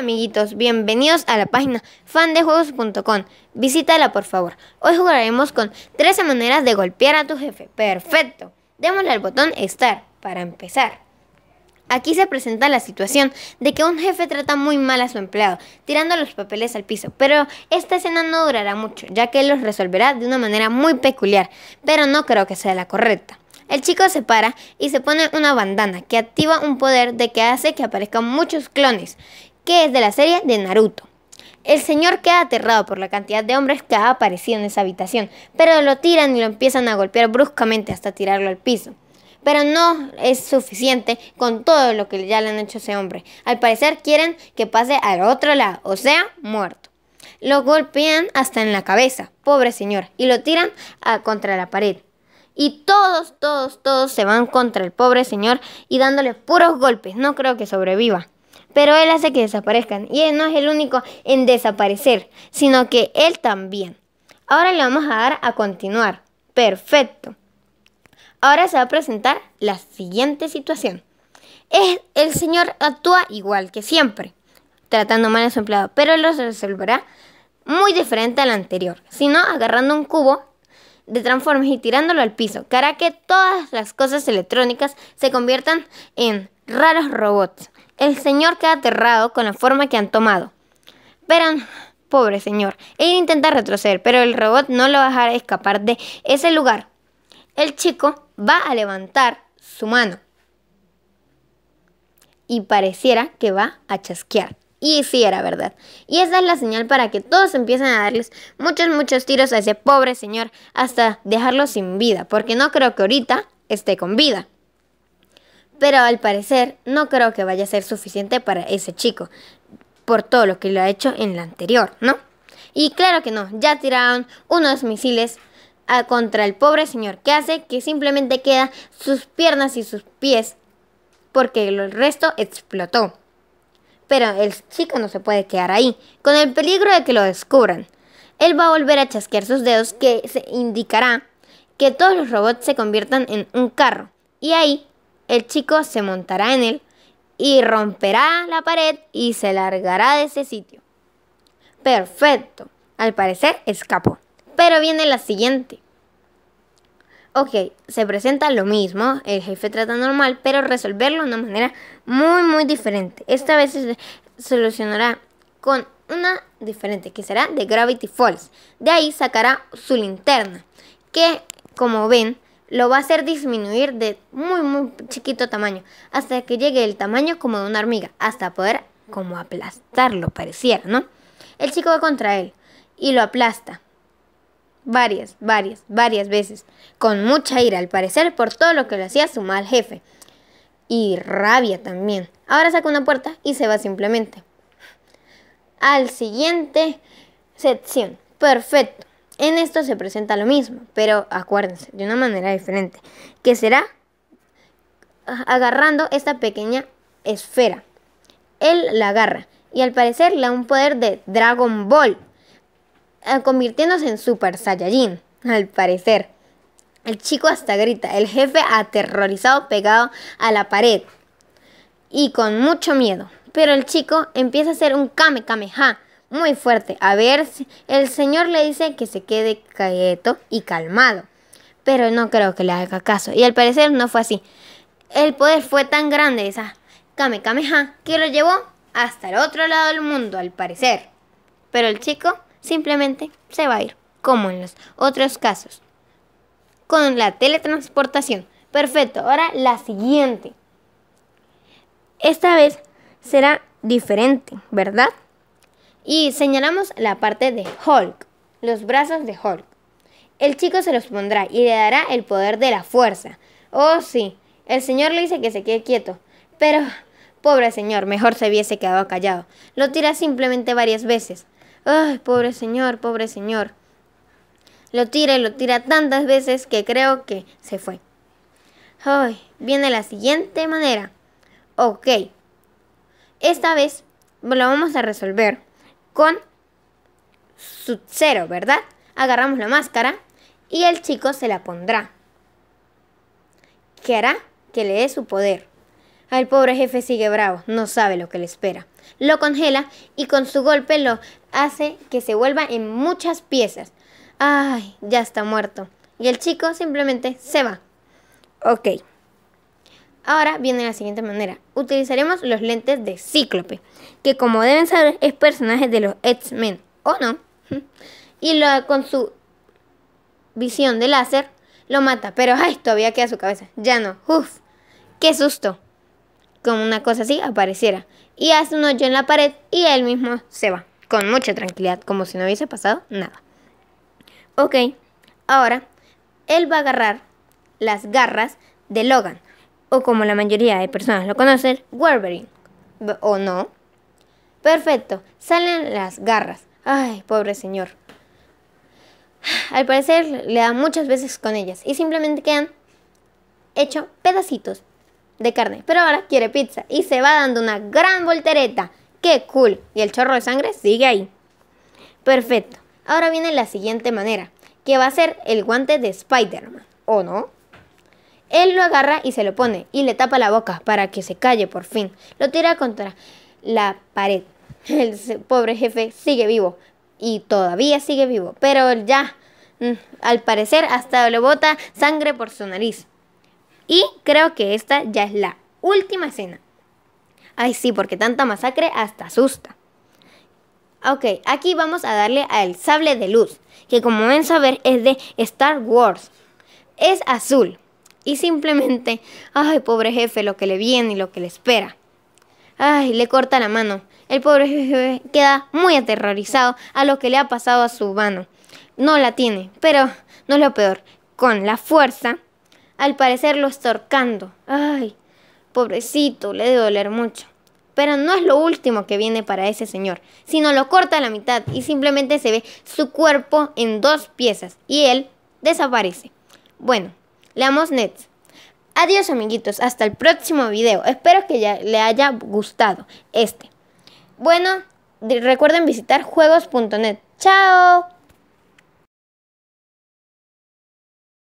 amiguitos, bienvenidos a la página fandejuegos.com. Visítala por favor. Hoy jugaremos con 13 maneras de golpear a tu jefe. Perfecto. Démosle al botón Start para empezar. Aquí se presenta la situación de que un jefe trata muy mal a su empleado, tirando los papeles al piso, pero esta escena no durará mucho, ya que él los resolverá de una manera muy peculiar, pero no creo que sea la correcta. El chico se para y se pone una bandana que activa un poder de que hace que aparezcan muchos clones que es de la serie de Naruto. El señor queda aterrado por la cantidad de hombres que ha aparecido en esa habitación, pero lo tiran y lo empiezan a golpear bruscamente hasta tirarlo al piso. Pero no es suficiente con todo lo que ya le han hecho a ese hombre. Al parecer quieren que pase al otro lado, o sea, muerto. Lo golpean hasta en la cabeza, pobre señor, y lo tiran contra la pared. Y todos, todos, todos se van contra el pobre señor y dándole puros golpes. No creo que sobreviva pero él hace que desaparezcan. Y él no es el único en desaparecer, sino que él también. Ahora le vamos a dar a continuar. Perfecto. Ahora se va a presentar la siguiente situación. el señor actúa igual que siempre, tratando mal a su empleado, pero lo resolverá muy diferente al anterior, sino agarrando un cubo de transformes y tirándolo al piso, que hará que todas las cosas electrónicas se conviertan en raros robots el señor queda aterrado con la forma que han tomado. Verán, pobre señor, él intenta retroceder, pero el robot no lo va a dejar escapar de ese lugar. El chico va a levantar su mano y pareciera que va a chasquear. Y sí era verdad. Y esa es la señal para que todos empiecen a darles muchos, muchos tiros a ese pobre señor hasta dejarlo sin vida, porque no creo que ahorita esté con vida pero al parecer no creo que vaya a ser suficiente para ese chico, por todo lo que lo ha hecho en la anterior, ¿no? Y claro que no, ya tiraron unos misiles contra el pobre señor, que hace que simplemente queda sus piernas y sus pies, porque el resto explotó. Pero el chico no se puede quedar ahí, con el peligro de que lo descubran. Él va a volver a chasquear sus dedos que se indicará que todos los robots se conviertan en un carro. Y ahí el chico se montará en él y romperá la pared y se largará de ese sitio. Perfecto. Al parecer escapó. Pero viene la siguiente. Ok, se presenta lo mismo, el jefe trata normal, pero resolverlo de una manera muy, muy diferente. Esta vez se solucionará con una diferente, que será de Gravity Falls. De ahí sacará su linterna, que como ven, lo va a hacer disminuir de muy, muy chiquito tamaño, hasta que llegue el tamaño como de una hormiga, hasta poder como aplastarlo, pareciera, ¿no? El chico va contra él y lo aplasta. Varias, varias, varias veces, con mucha ira al parecer por todo lo que le hacía su mal jefe. Y rabia también. Ahora saca una puerta y se va simplemente. Al siguiente sección. Perfecto. En esto se presenta lo mismo, pero acuérdense, de una manera diferente, que será agarrando esta pequeña esfera. Él la agarra y al parecer le da un poder de Dragon Ball, eh, convirtiéndose en Super Saiyajin, al parecer. El chico hasta grita, el jefe aterrorizado pegado a la pared y con mucho miedo. Pero el chico empieza a hacer un Kame muy fuerte. A ver, el señor le dice que se quede quieto y calmado. Pero no creo que le haga caso. Y al parecer no fue así. El poder fue tan grande, esa Kame que lo llevó hasta el otro lado del mundo, al parecer. Pero el chico simplemente se va a ir, como en los otros casos. Con la teletransportación. Perfecto, ahora la siguiente. Esta vez será diferente, ¿verdad? Y señalamos la parte de Hulk, los brazos de Hulk. El chico se los pondrá y le dará el poder de la fuerza. Oh, sí, el señor le dice que se quede quieto, pero pobre señor, mejor se hubiese quedado callado. Lo tira simplemente varias veces. Ay, pobre señor, pobre señor. Lo tira y lo tira tantas veces que creo que se fue. Ay, viene la siguiente manera. Ok. Esta vez lo vamos a resolver con su cero, ¿verdad? Agarramos la máscara y el chico se la pondrá. ¿Qué hará? Que le dé su poder. El pobre jefe sigue bravo, no sabe lo que le espera. Lo congela y con su golpe lo hace que se vuelva en muchas piezas. ¡Ay! Ya está muerto. Y el chico simplemente se va. Ok. Ahora viene de la siguiente manera. Utilizaremos los lentes de Cíclope, que como deben saber es personaje de los X-Men, ¿o no? Y lo, con su visión de láser lo mata, pero ay, todavía queda su cabeza. Ya no. Uf, qué susto. Como una cosa así apareciera. Y hace un hoyo en la pared y él mismo se va. Con mucha tranquilidad, como si no hubiese pasado nada. Ok, ahora él va a agarrar las garras de Logan o como la mayoría de personas lo conocen, Wolverine. ¿O no? Perfecto, salen las garras. Ay, pobre señor. Al parecer le da muchas veces con ellas y simplemente quedan hecho pedacitos de carne. Pero ahora quiere pizza y se va dando una gran voltereta. ¡Qué cool! Y el chorro de sangre sigue ahí. Perfecto. Ahora viene la siguiente manera, que va a ser el guante de Spider-Man, ¿o no? Él lo agarra y se lo pone y le tapa la boca para que se calle por fin. Lo tira contra la pared. El pobre jefe sigue vivo y todavía sigue vivo, pero ya, mm, al parecer, hasta le bota sangre por su nariz. Y creo que esta ya es la última escena. Ay, sí, porque tanta masacre hasta asusta. Ok, aquí vamos a darle al sable de luz, que como ven saber es de Star Wars. Es azul, y simplemente, ay, pobre jefe, lo que le viene y lo que le espera. Ay, le corta la mano. El pobre jefe queda muy aterrorizado a lo que le ha pasado a su mano. No la tiene, pero no es lo peor. Con la fuerza, al parecer lo estorcando. Ay, pobrecito, le debe doler mucho. Pero no es lo último que viene para ese señor, sino lo corta a la mitad y simplemente se ve su cuerpo en dos piezas y él desaparece. Bueno, Leamos Nets. Adiós amiguitos, hasta el próximo video. Espero que ya le haya gustado este. Bueno, recuerden visitar juegos.net. ¡Chao!